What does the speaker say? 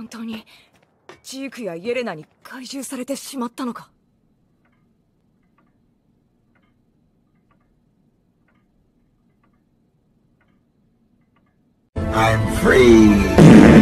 本当にジークやイエレナに懐柔されてしまったのか I'm free!